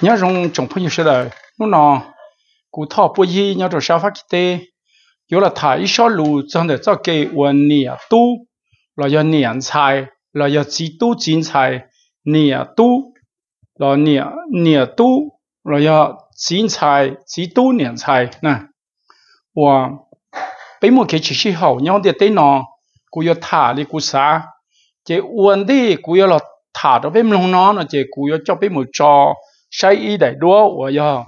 nhớ rong trồng phong như thế là nó nọ cụ thọ bôi gì nhớ rồi sao phát tê yếu là thải số lù trong để cho cái quần nè tu là do nè xài là do chỉ tu chính xài nè tu là nè nè tu là do chính xài chỉ tu nè xài nè và bây một cái chỉ sĩ hậu nhau để tê nọ cụ yếu thả đi cụ xả cái quần đi cụ yếu là thả đó bên lông nó là cái cụ yếu cho bên một trò sai ý đại đua của giờ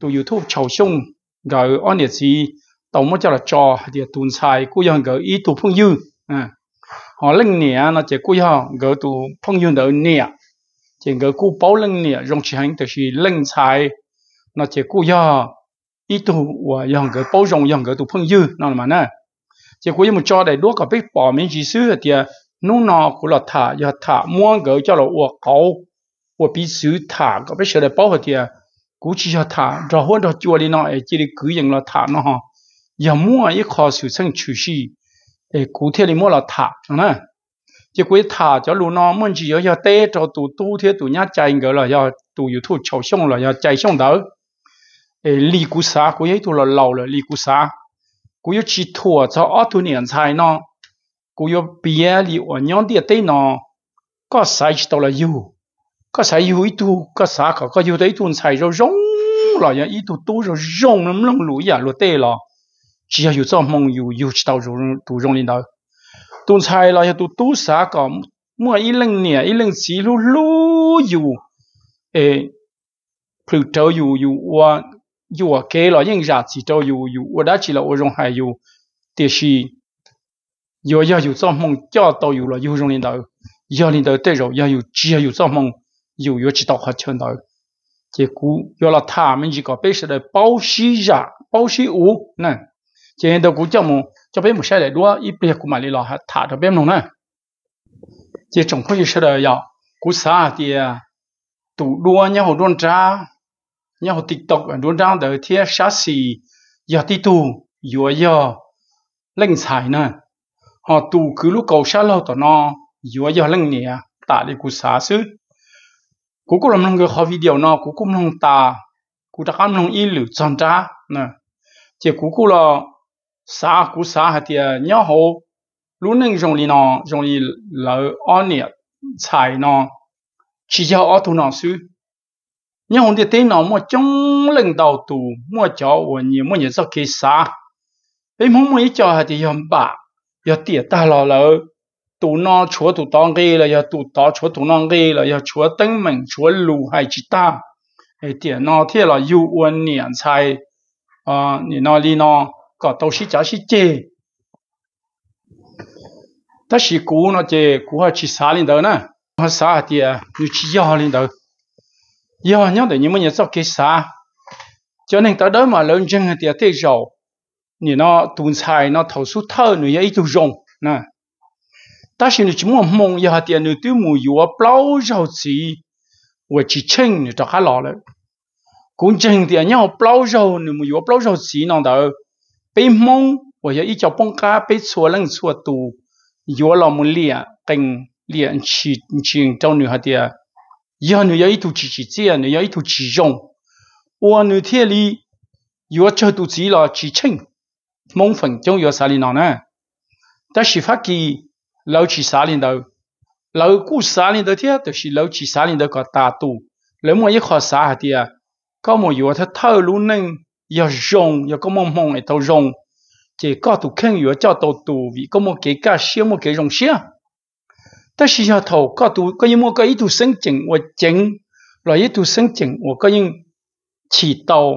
tu youtube chầu sung gỡ on nhiệt gì tổng một cho là trò thì tuần sai cú giờ gỡ ý tu phong dư à họ lên nè nó chỉ cú giờ gỡ tu phong dư đỡ nè chỉ gỡ cú bảo lên nè dùng chỉ hành từ khi lên sai nó chỉ cú giờ ý tu của giờ gỡ bảo rong giờ gỡ tu phong dư nó là mà nè chỉ cú giờ một trò đại đua có biết bỏ mình chỉ xứ thì à, nung nọ của là thả giờ thả mua gỡ cho là uổng cầu 我必须他，我必须来保护的，估计下他，然后到家里呢，哎，这里个人了他呢哈，也莫一靠手成出事，哎，古天里莫了他，呢，这鬼他叫路呢，们就要要带着都都天都伢摘个了，要都有头朝上了，要摘上头，哎，李古沙，古也都了老了，李古沙，古要去拖着二多年才呢，古要毕业里我娘的对呢，搞啥去到了有。có sai yêu ít tu có sa có có yêu đấy tu sai rồi rong là ya ít tu tu rồi rong lắm lắm lũ ya lũ tê lo, chỉ có yêu cho mong yêu yêu chỉ tao rồi tu rong lên đâu tu sai là ya tu tu sa có mua ít lần nè ít lần chỉ lũ lũ yêu ê Pluto yêu yêu wa yêu wa kế là những giá chỉ tao yêu yêu wa đã chỉ là ô rong hai yêu tiếc gì yêu yêu yêu cho mong cho tao yêu là yêu rong lên đâu yêu lên đâu tê rồi yêu yêu chỉ yêu cho mong 有药知道和全到。结果要了他们一个被谁的保险呀，保险屋呢？今天的股叫么？叫别么谁来多？一边股买里了还他这边弄呢？这总会是的要股啥的，赌多然后多渣，然后地道多渣的天啥事要地赌要要零财呢？họ tù cứ lúc cầu xa lâu tỏ nó, dùa dò lưng nè, tạ đi cụ xá sư cú cú làm nông cái khó video nó cú cú nông ta cú ta cam nông in lử chọn ra nè chỉ cú cú là xã cú xã hạt tiền nhau hồ lúc nãy dùng đi nó dùng đi lỡ ăn nhiệt trái nó chỉ cho ở tu nó sư nhau hồ thì tên nó mua chống lên đầu tu mua cho quần nhiều mua nhiều sao kia sa, ấy muốn mua ít cho hạt tiền bà giờ tiền ta lo lỡ tụ nó chúa tụ to gây là giờ tụ to chúa tụ nó gây là giờ chúa tấn mình chúa lù hai chỉ ta thì tiền nó là yêu uốn sai à niệm nó có đâu xí chả xí chê ta xí cú nó chê cú hay chỉ xá lên đó nè hay xá thì như chỉ do lên đó do nhớ để những mình nhớ sao cái xá cho nên tới đó mà lớn chân thì thế rồi niệm nó tuôn sai nó thấu suốt thơ nữa ít tu rồng ta xin chỉ muốn mong ya hạt tiền nữa tiêu mù yếu bao giàu gì và chỉ chênh nữa cho khá lọ rồi cũng chênh thì anh nhau bao giàu nữa mù yếu bao giàu gì nào đó bị mong và ya ít cho bông cá bị xua lăng xua tù yếu lọ mù liền, kinh liền chỉ chỉ trong nữa hạt tiền ya nữa ya ít tu chỉ chỉ chia nữa ya ít tu chỉ dùng và nữa thế li yếu cho tu chỉ là chỉ chênh mong phần trong yếu xài nào nè ta chỉ phát kỳ lâu chỉ xả linh đầu lâu cú xả linh đầu thế thì chỉ lâu chỉ xả linh đầu có tà tu lấy một ít khó xả hạt thì có một yếu thật thâu luôn nên giờ rong giờ có mong mong này tàu rong chỉ có tụ khen yếu cho tàu tu, vì có một cái cá xíu một cái rong xíu tức là thâu có tụ có những một cái ý tụ sinh chỉnh và chỉnh rồi ý tụ sinh chỉnh và có những chỉ tàu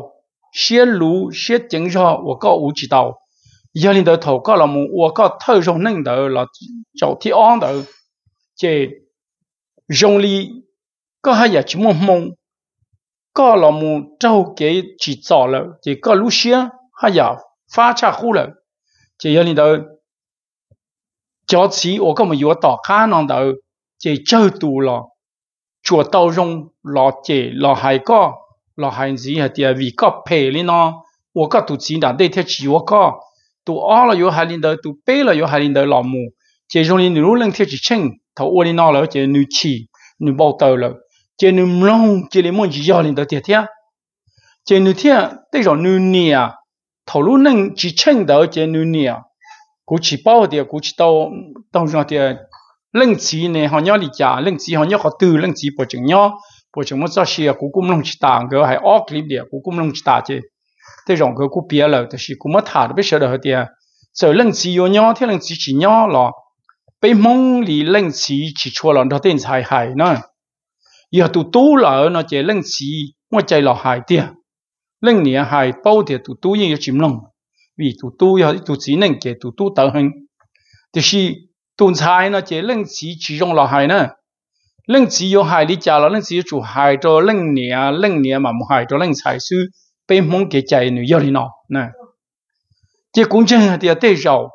xíu lú xíu chỉnh cho và có ủ chỉ tàu giờ lên đầu thầu có là muốn uo có thâu rong nâng đầu là chậu thi on đầu chế rong li có hai giờ chỉ mong mong có là muốn trâu kế chỉ rõ là chỉ có lúc xưa hai giờ phá cha khu là chế giờ lên đầu cho chỉ uo có một uo tỏ khá đầu chế chơi tù là chùa tàu rong là chế hai có là hai gì hay tiệt vì có phe lên nó uo có tụ chỉ đã đây theo chỉ uo tu ở là yo hai linh đời tu p là yo hai linh đời làm mù chỉ trong linh nữ lăng thiết chỉ chinh thấu ô linh nó là chỉ nữ chi, nữ bao tờ là chỉ nữ mông chỉ linh mông chỉ do linh đời thiệt thiệt à. chỉ nữ thiệt tức là nữ nia thấu lúc năng chỉ chinh đời chỉ nữ nia à. cú chỉ bao thì cú chỉ tao tao rồi thì lăng chỉ này họ nhớ lý giải lăng chỉ họ nhớ họ từ lăng chỉ bộ chứng nhớ bộ chứng mất do xia cú cũng lông chỉ tàng cái hay óc clip địa cú cũng lông chỉ tàng chứ 对上个古别了，就是古么他都不晓得好点。做冷气有鸟，天冷气几鸟了，被梦里冷气一错了，那点才害呢。要都多咯，那这冷气我再落害点。冷年害包的都多有几弄，为都多有都只能给都多得很。就是都菜那这冷气其中落害呢？冷气有害你家了，冷气就害着冷年啊，冷年嘛么害着冷财树。被蒙给在你要里呢，那这公正的对手，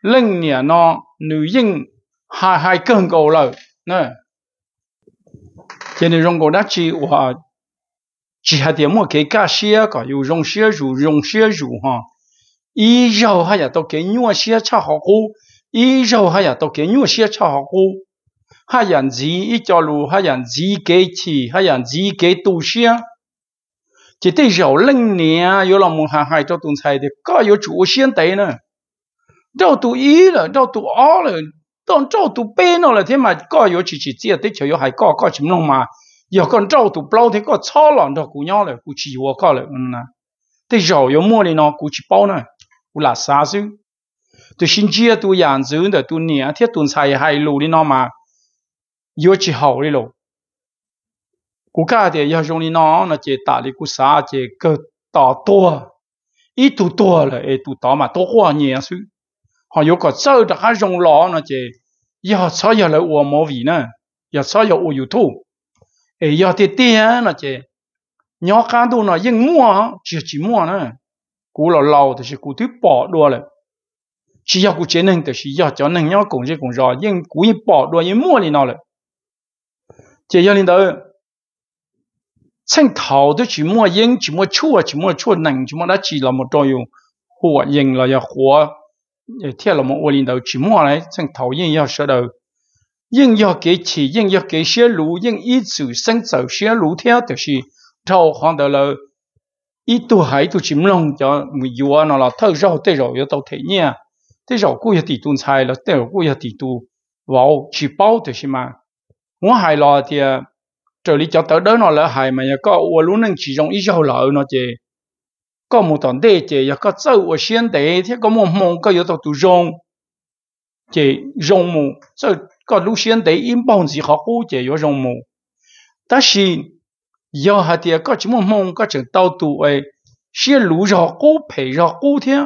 另年呢，女应还还更高了，那这里中国那句话，只还点么给干些个，有用些如用些如哈，以后还要到给女些吃好过，以后还要到给女些吃好过。hai dạng gì ít cho lù hai dạng gì kế chỉ hai dạng gì kế tu xia chỉ thấy giàu linh nè yếu lòng muốn hàng hai cho tuần sai thì có yếu chủ xuyên tế nữa đâu tụ ý là đâu tụ ó là đâu đâu tụ bê nó là thế mà có yếu chỉ chỉ chia tích cho yếu hai có có chấm lòng mà yếu còn đâu tụ bao thì có cho lòng đâu cũng nhau là cũng chỉ vô có là ừ nè thế giàu yếu mua thì nó cũng chỉ bao nè cũng là xa xứ tôi xin chia tôi giảng dưỡng để tôi nhẹ thiết tuần sai hai lù đi nó mà yếu chỉ hậu đi lù cú cú cá thì nó chỉ chỉ sa có to to, to to ít ít mà, 古家的要用你那那些大的古啥些个大多，一度多了，一度大嘛多花年数，还有个走的还用老那些，要啥要来我毛味呢？要啥要我有土，哎要的点那些，鸟看到那一摸就去摸呢，古老老的是古对包多了。chỉ yêu của chế nên thì nó chỉ cá yêu cho nên nhau cũng chỉ cũng rồi, rõ cú cũng bỏ đuôi nhưng mua đi nào lại chỉ yêu lên tới chân thầu tôi chỉ mua yên chỉ mua chua chỉ mua chua nành chỉ mua đã chỉ là một yêu hoa yên là yêu hoa thế là một ô linh đầu chỉ mua này chân thầu yên yêu sợ đầu yên yêu cái chỉ yên yêu cái xe lũ yên ít sự sinh sầu xe lũ theo thì là thầu hoàn đầu là ít tu hải tu chỉ mong cho người vua nó là thâu rau tê rồi yo tao thấy nha tê rau cua ya tỷ tu sai là tê rau cua ya tỷ tu vào chỉ bao thì mà muốn hài lo thì trở lý cho tới đó nó là hài mà có ua lú nâng chỉ trong ít cho lỡ nó chê có một tổn đề chê ya có sâu ua xiên tế thế có một mong có yếu tu rong chê rong mù sơ có lú xiên tế im bông gì khó cú chê yếu rong mù ta xin do hạt tiền có chỉ một mong có chừng tàu tu xiên lú rõ cú phải rõ cú thế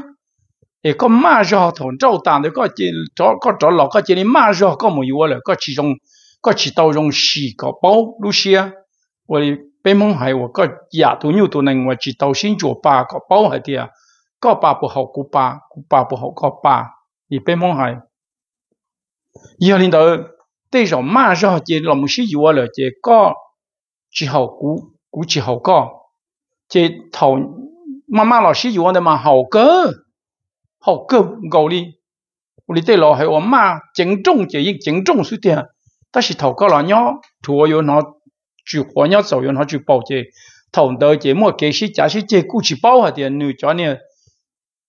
thì có ma rõ thổn tàn thì có chỉ có trò lọ có chỉ ma rõ có một yếu là có chỉ trong 个石头用四个包，那些啊，我的北门还我个亚都、鸟都能我石道先做八个包，还啲啊，个八不好过八，过八不好过八，你北门还以后领导对上妈，上个老师爷话了，解个之好古古之好个，这头妈妈老师有我的嘛好个，好个高理，我的对老系我妈敬重即一敬重，是以但是头个人要，除我有拿住火要走有拿住包者，头到节目其实假使这故事包下点，你讲呢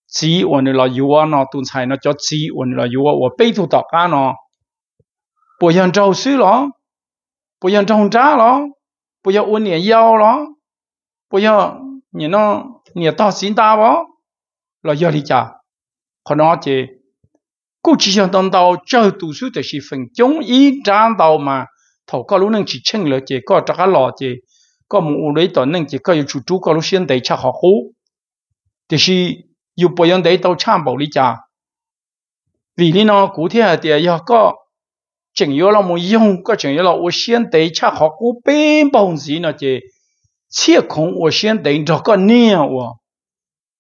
？chỉ ổn là yêu à nó tụn sai nó cho chỉ ổn là yêu à và bây tụ đọc à nó bây giờ trâu sư lo bây giờ trông trá lo bây giờ ổn yêu lo bây giờ nhẹ nó nhẹ to ta bó là do đi chả còn nó 故只想当到这读书的是分中医长到嘛，头个路能去称了这个这个老这个木里头能这个有主主个路先得吃好好，但是又不用得到产保里家，为了呢，古天的要个重要了么用个重要了，我先得吃好好边帮子呢这，切空我先得找个念我，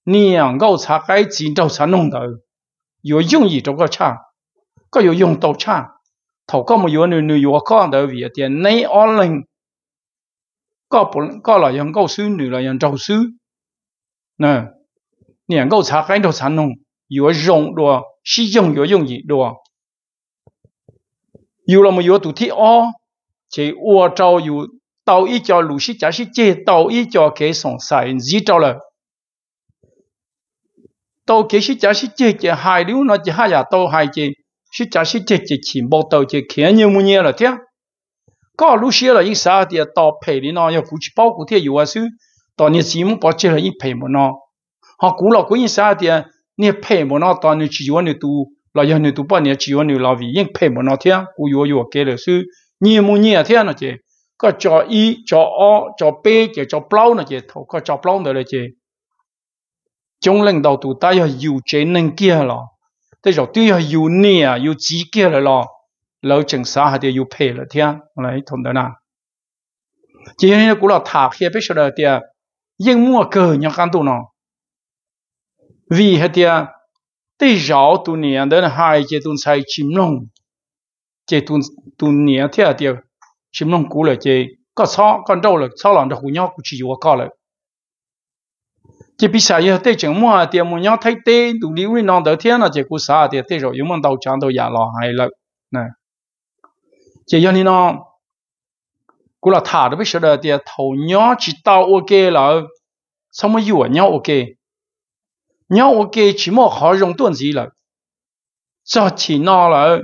念我才该进到才弄到。有用意就个唱，个有用都唱，头个冇有女女有个的为的内安人，个不个来人个书女来人读书，那两个查开都查弄有用多，使用有用意多，有了冇有读题哦，这我招有到一家路是假是这到一家给送晒，你知道了。tôi kia sĩ cha sĩ chế chế hai liu nó chỉ hai nhà tôi hai chế sĩ cha sĩ chế chế chỉ một tô chỉ kia nhiều mu nhiều là thế có lúc xưa là những sao thì tao phê đi nó yêu phụ chỉ bao cụ thế yêu à sư tô nhiệt sĩ muốn bảo chế là những phê mà nó họ cũ là cũng những sao thì nhiệt phê mà nó tao nhiệt chỉ yêu à nhiệt tu là yêu nhiệt tu bao nhiệt chỉ yêu à nhiệt là vì những phê mà nó thế cụ yêu yêu cái là sư nhiều mu nhiều thế nó chỉ có cho y cho o cho b chế cho plau nó chế thầu có cho plau đó là chỉ chúng lãnh đạo tụ ta giờ dù chế nên kia lo thế rồi tuy giờ dù nia dù chỉ kia là lo lâu chừng xa hạt dù phê là thiên lấy thôn đó nào chỉ nên cũng là thả khi biết sửa tiền nhưng mua cờ nhau căn tụ nó vì hạt tiền tây giáo tụ nia đến hai chế tụ sai chim long chế tụ tụ nia thế hạt tiền chim long cũ là chế có sao con đâu là sao làm được nhau cũng chỉ có là chỉ bị sai hết tết chẳng mua tiền mua nhau thay đủ liu đi non đầu tiên là chỉ cú sa thì tê rồi yếu mong đầu chẳng đầu giả lò hay lợ nè chỉ do nó cú là thả được biết sợ thì thầu nhỏ chỉ tao ok là xong mới yêu nhau ok nhau ok chỉ mua khó dùng tuần gì là do chỉ nó là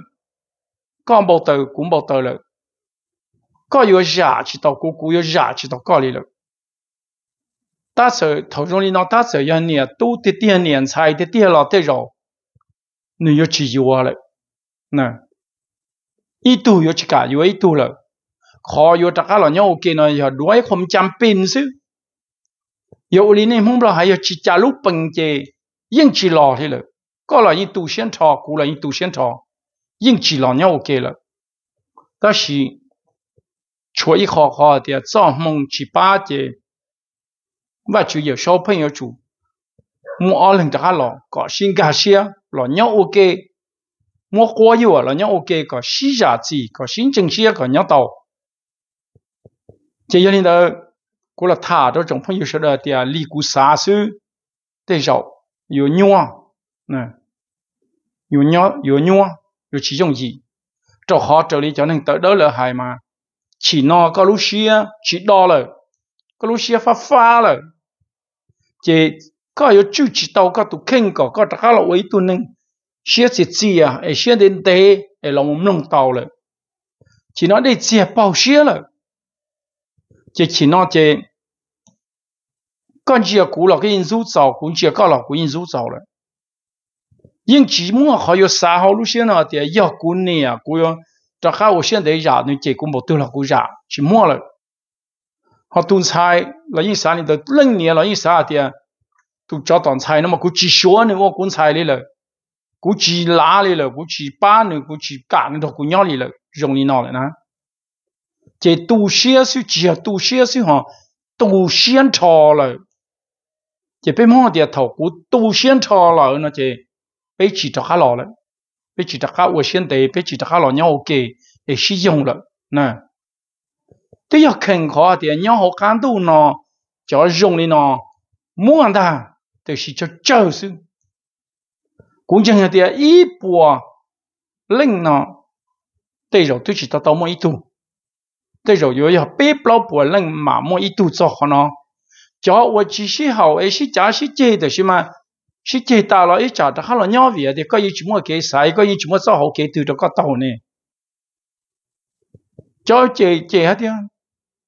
con bầu tử cũng bầu tử là có yêu giả chỉ tao cú cú yêu giả chỉ tao có lý 大手，头中你拿大手，一年多的点点菜的点了的肉，你要吃一碗了，那，一都要吃干，有一都了，钙要吃好了，那 OK 了，要多喝点盐水，要喝点盐水，要多喝点盐水，要多喝点盐水，要多喝点盐水，要多喝点盐水，要多喝点盐水，要多喝点盐水，要一喝点盐水，要多喝点盐水，要多喝点盐水，要多喝点盐点 và chủ yếu sau 朋友住，我二零家咯，个新家些咯，鸟 OK，我过有啊，咯鸟 OK，个西家子个新正些个鸟到，这一年的过了他这种朋友说的点利古沙手，对少有鸟啊，嗯，有鸟有鸟啊，有其中一，这好这里就能得到了还嘛，起那个路线起到了，个路线发发了。chế có yếu chú chỉ tàu có tụ kinh có có trả là ấy tu nâng xia chỉ chi à ấy e xia đến tế ấy lòng mồm lòng tàu rồi chỉ nói đây chia bảo xia rồi chế chỉ nói chế con chia cũ là cái in rút giàu cũng chỉ có là cái in rút giàu rồi nhưng chỉ mua họ yếu xa họ lúc xia nào thì yếu cũ nè cũ yếu trả là xia đấy giả nên chế cũng một tu là cũ giả chỉ mua rồi 好端菜，来一三年的，两年来一三年点都夹端菜。那么估计箱的我管菜里了，估计拉的了，估计把的，估计干的都管鸟里了，容易闹了呢？这多些些，只啊，多些些哈，多些些了，这别忘点头，过多先些炒了，那就被煮还好了，被煮得我先得被煮得老娘好给，也稀用了，呐。都要肯考的，然后看到呢，就用的呢，莫的都是叫教授。cũng chẳng hạn thì ý bùa linh nó đây rồi tôi chỉ tao tao mỗi ý tu đây rồi rồi họ bế bao bùa linh mà mỗi ý tu cho họ nó cho tôi chỉ sĩ hậu ấy sĩ trả sĩ được chứ mà sĩ chế ta lo ý trả được họ lo nhau việc thì có ý sai có ý chúng mà sao hậu kế từ đó có nè cho chế chế hết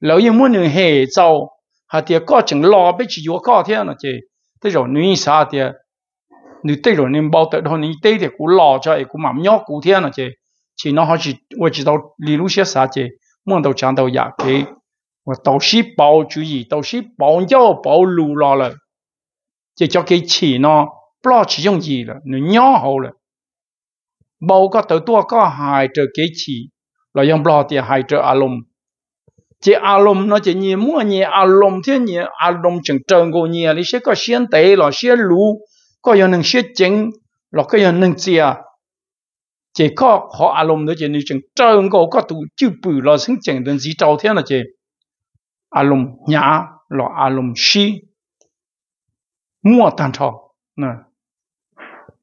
老一么能黑糟，还得搞成老被去药搞天了去，这种女啥的，你这种人包得到你对的古老着，古嘛尿古天了去，去那还是我知道李路些啥去，梦到讲到亚给，我都是保主义，都是保药保路了了，这叫给钱呢，不老去用意了，你尿好了，包个得多个害着给钱，老用不老的害着阿龙。chỉ alum à nó chỉ nhiều mua nhẹ alum à thế nhẹ alum à chẳng trơn gồ nhiều lý sẽ có xiên tế là xiên lú có giờ nâng xiên chính là có giờ nâng chia chỉ có họ alum nó chỉ như chẳng trơn gồ có tụ chữ bự là sinh chẳng đơn gì trâu thế là chỉ alum nhã là alum xi mua tàn trò nè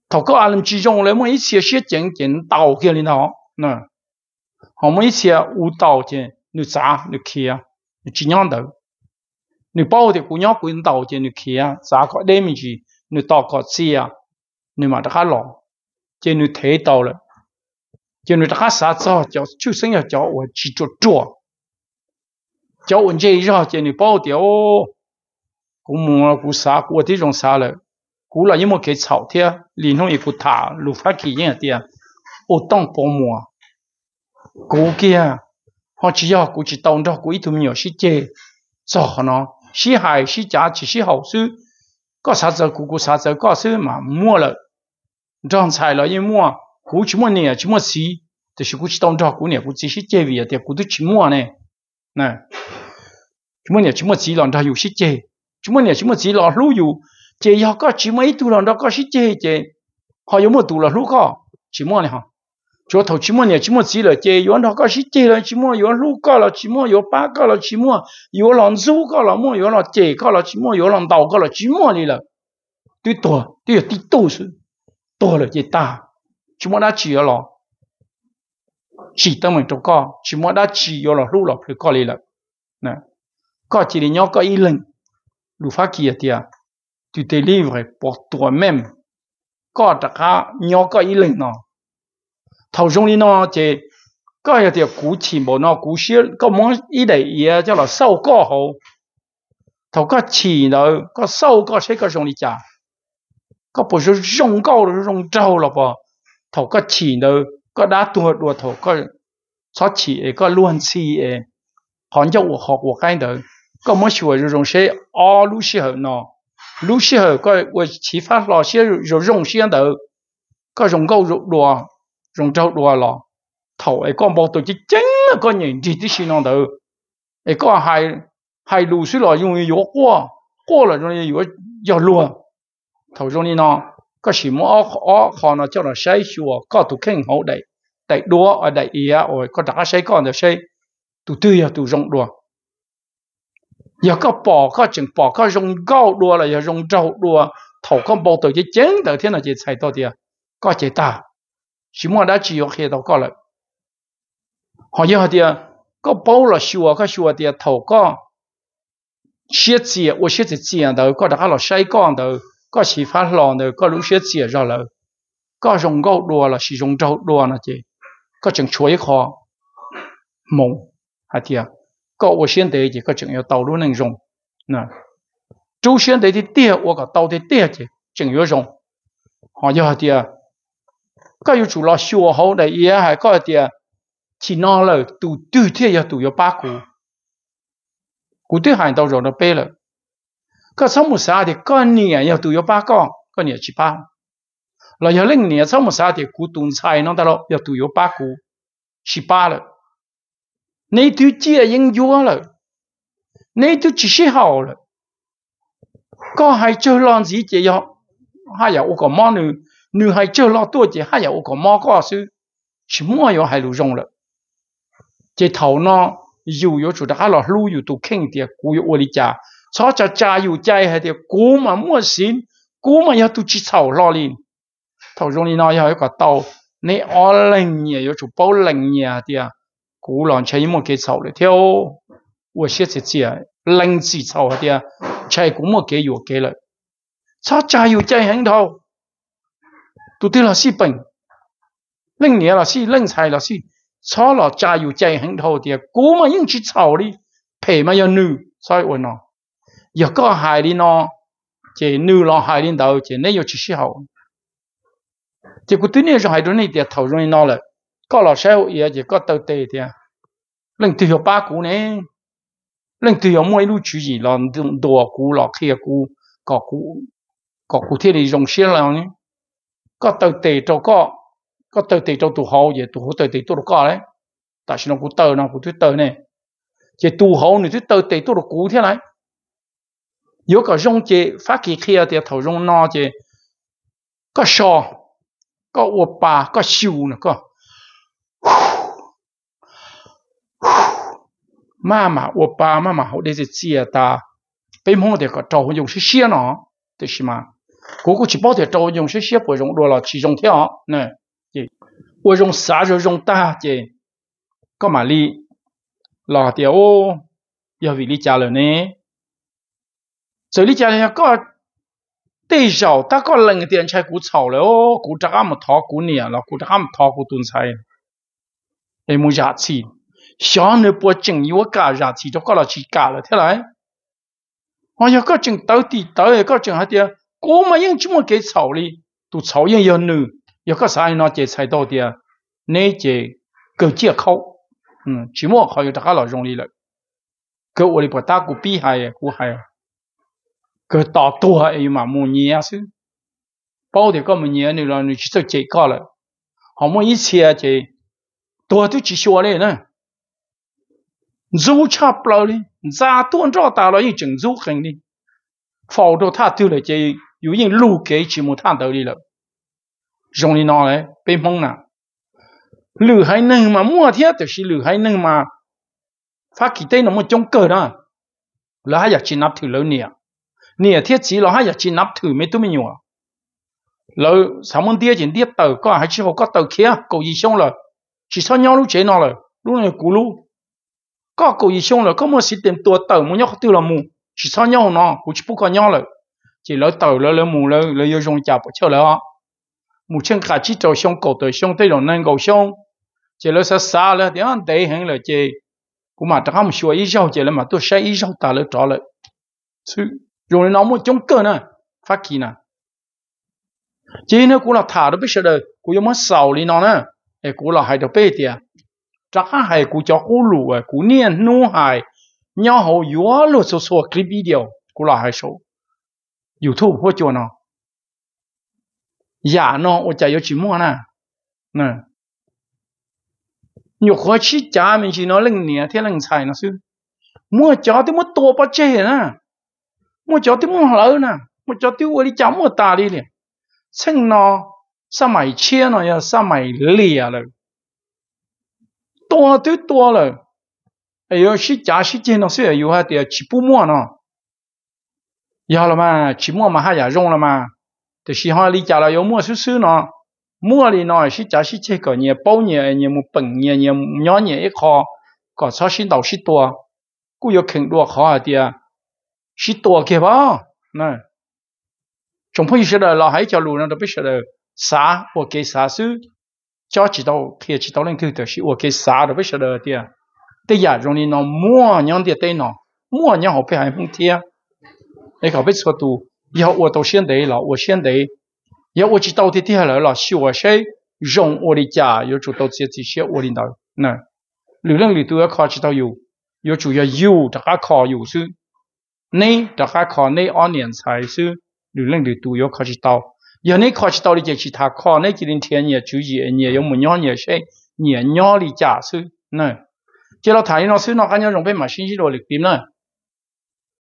thầu có alum chỉ dùng lấy ít xiên xiên chẳng chẳng đào kia lên đó nè họ mấy xiên u tàu chẳng nu sa nu kia nu chỉ nhon đầu nu bao thì cũng nhóc cũng đầu trên nu kia sa có đêm gì nu tao có xia nu mà đã khá lỏng trên nu thế tao rồi trên nu đã khá sa cho cho chú sinh cho cho và chỉ cho chua cho ổn chế cho trên nu bao thì ô cũng mua cũng sa cũng thấy trong sa rồi cũng là những một cái chảo thế liên không ít cũng thả lục phát kỳ như thế ô tông bỏ mua cũ kia họ chỉ họ cũng chỉ tông đó cũng ít thùng nhiều sĩ chế cho nó sĩ hài sĩ trả chỉ sĩ hậu sư có sao giờ cũng có sao giờ có sư mà mua lại trong xài lại như mua cũng chỉ mua nè chỉ mua sĩ thì cũng chỉ tông đó cũng nè cũng chỉ sĩ chế vì à, thì cũng chỉ mua nè nè chỉ mua nè chỉ mua sĩ làm đó dùng sĩ chế chỉ mua nè chỉ mua sĩ làm lú dùng chế họ có chỉ mua ít tu làm đó có sĩ chế chế họ dùng mua tu làm lú có chỉ mua nè họ chỗ thầu chỉ muốn nhà chỉ muốn chỉ là chơi yếu đó có chỉ chơi là chỉ muốn yếu lu có là chỉ muốn yếu ba có là chỉ muốn yếu lòng du có là mua yếu lòng chơi có là chỉ muốn yếu lòng đào có là chỉ muốn đi là tuy to tuy tí tu sự to là chơi ta chỉ muốn đã chỉ yếu lòng chỉ tâm mình trong co chỉ muốn đã chỉ yếu lòng lu lòng phải có đi là nè có chỉ đi nhau có ý linh lu phát kia thì à tu te livre pour toi même có tất cả nhau có ý linh nào 头种呢喏，这，个有条古钱无喏古些，个么一类也叫落收果好。头个钱呢，个收个些个种呢只，个不少种高，种稻了啵。头个钱呢，个打多土个收钱个，乱卵诶，个，含我沃我干的，个么学就种些阿鲁些河喏，鲁些河个我启发那些肉用些的，个种高肉多。rong trâu đua lọ thầu ấy con bao tổ chức chính là con nhìn chỉ tí xin non tử ấy có hai hai lù xí lọ dùng yếu qua qua là dùng yếu yếu lùa thầu dùng nó có chỉ mua ó ó khó nó cho nó xây chùa có tụ kinh hậu đấy đại đua ở đại ý à rồi có đã xây con được xây tụ tư giờ tụ rong đua giờ có bỏ có chừng bỏ có rong gạo đua là giờ rong trâu đua thầu con bao tổ chức chính tử thế nào chỉ xài to tiền có chỉ ta 是么？咱节约黑到搞嘞。好家伙的！哥包了个修啊的透，哥写字、我写字字啊，都哥得好了，写惯的，哥喜欢乱，哥乱写字也得了。哥用勾多了，是用皱多呢？姐，哥正一口。梦，阿姐，哥我现在字，个正要道路能容，那，读写字的点，我个涛的的正要用。好家伙的！ก็อยู่จู่รอชัวเขาได้เอียหายก็เดีย chỉ nó là tụ tư thế giờ tụ giờ ba cụ cụ tư hành đâu rồi nó bê rồi có sống một sao thì có nhẹ giờ tụ giờ ba con có chỉ ba là giờ linh nhẹ sống một sao thì cụ tụng sai nó ta lo giờ tụ giờ chỉ ba rồi nếu thứ chia yên vua rồi nếu thứ chỉ sĩ hậu rồi có hai chơi lon gì chỉ giờ hai giờ món nữa nữ hay chơi lo tua chỉ hai ô có mò có sư chỉ mua yo hai lù rong lợ chỉ yo chủ đã lo lu yo tu kinh tiệt cú yo ô li cha cho yo chạy hay tiệt cú mà mua xin cú mà yo tu chỉ thầu lo thầu rong đi nó yo có tàu nè ở lành nhỉ yo chủ bao lành nhỉ tiệt cú lòn chạy một cái thầu để theo 我写写字啊，零字抄下啲啊，砌咁我幾樣幾類，差就要真響頭。tu ti là si bệnh lưng nhẹ là si lưng sai là si cho là cha yêu chạy hẳn thầu thì mà những chỉ chào đi phải mà yêu nữ sai ổn nó giờ có hại đi nó chỉ nữ lo hại đến đầu chỉ nếu yêu chỉ si chỉ có tin yêu cho hại đến này thì rồi nó lại có là sao giờ chỉ có tàu tê thì lưng thì hiểu ba cú này lưng thì hiểu mỗi lúc gì là đồ cú là kia cú có cú có cú thế này dùng xe là nhé có từ từ cho có có từ từ cho tù hậu vậy tù hậu từ từ tì được có đấy tại sao nó cũng từ nó cũng thuyết từ này chỉ tu hậu này thuyết từ tì được cũ thế này yếu cả rong chỉ phát kỳ kia thì thầu rong no chỉ có sò có uo bà có siêu nữa có mà mà uo bà mà mà hậu đây chỉ chia ta bây mong thì có trâu dùng sẽ chia nó thì mà 过姑只包得招用些些不用落了，只用得哦，那姐，我用少就用大姐，干嘛哩，老爹哦，要为你家了呢，做你家呢，哥，对少，大哥冷个点菜古炒了哦，鼓掌阿么淘鼓呢啊，老古只阿么淘古炖菜，哎，冇下气，想你不敬你，我敢下气，就哥了去干了，听来，我呀，哥敬到底，到底哥敬还点。我们用这么给草哩，都草也养了。要个啥人拿节菜到底啊？那就够解口，嗯，起码还有大家老容易了。跟我的不大哥比下也过下，跟大多还有嘛木年是，包的个木年你让你去做秸秆了，好么一切这，多都继续了呢，猪差不多哩，咋朵就大了又整猪行哩，放到他头来节。有人路给起木炭头里了，容易拿来被蒙了。lửa hay nâng mà mua thế thì chỉ lửa hay nâng mà phát kỳ tây nó một trong cờ đó là hai chỉ nắp thử lâu nè nè thiết chỉ là hai chỉ nắp thử mấy tụi mình nhua lâu sáu môn tia chỉ tiếp tàu có hai chỉ hồ có tàu kia cầu xong rồi chỉ sao nhau lúc chế nó rồi lúc này cú lúc có cầu gì xong rồi có một xịt tiền tua tàu muốn nhau tư là mù chỉ sao nhau nó cũng chỉ 不管 nhau rồi chỉ lỡ tàu lỡ lỡ mù lỡ lỡ yêu dùng chạp chờ lỡ mù chân cả chỉ trâu xong cổ tới xong tới rồi nên cầu xong chỉ lỡ xa xa lỡ thì anh đấy hẳn lỡ chỉ cũng mà trong một ít rau chỉ lỡ mà tôi sẽ ít rau ta lỡ trọ lỡ chứ rồi nó muốn chống cơ nè phát kỳ nè chỉ nó cũng là thả được biết sợ đời cũng giống mất sầu đi nó nè thì cũng là hai được bê tiệt chắc hai cũng cho cũng lù à cũng niên nu hai nhau hậu yếu lù số số clip video cũng là hai số YouTube หัวโจนออย่านองอใจยชิมัวนะนะยกหัวชิ้จ้ามันชีนอเรื่องเหนียเที่เรื่องชายนะซึ่งมัวจอที่มัวตัวปจเจนะมัวจอที่มัวหลอนะมัวจอที่วัวิจามัวตาดิเนี่ยเช่นนอสมัยเชี่ยนอยสมัยเลียเลยตัวตัวตัวเลย哎呦，是ย是真咯，虽然有下点起不满ะ giờ là mà mua mà hai giờ rong là mà thì khi họ đi chợ là mua xíu xíu nó mua thì nói xí chả xí chơi cờ nhẹ bao nhẹ nhẹ một bẩn nhẹ nhẹ nhỏ nhẹ ít khó còn sao xí đầu xí tua cú yếu khẩn đua khó à tiệt xí tua kia nè chúng phải sẽ là hãy cho lùn nó biết sẽ là xá hoặc cái xá cho chỉ đâu kia chỉ đâu lên thứ thì hoặc cái xá rồi biết sẽ là tiệt bây giờ rồi mua nhóm tiệt tây nó mua nhóm họ phải hành phong 你可别清楚，以后我都先得了，我现代，要我知道的这来了，了，小些用我的家，要住到这些这些窝里头，那，流量里都要考始知道，要主要有大家考有去。你大家考你二年才是流量里都要开始考。要你考始考的就其他考，你今天念注意年要么两年谁年年的家去，那，这老谈呢，是老看人用白话，甚至多一点呢。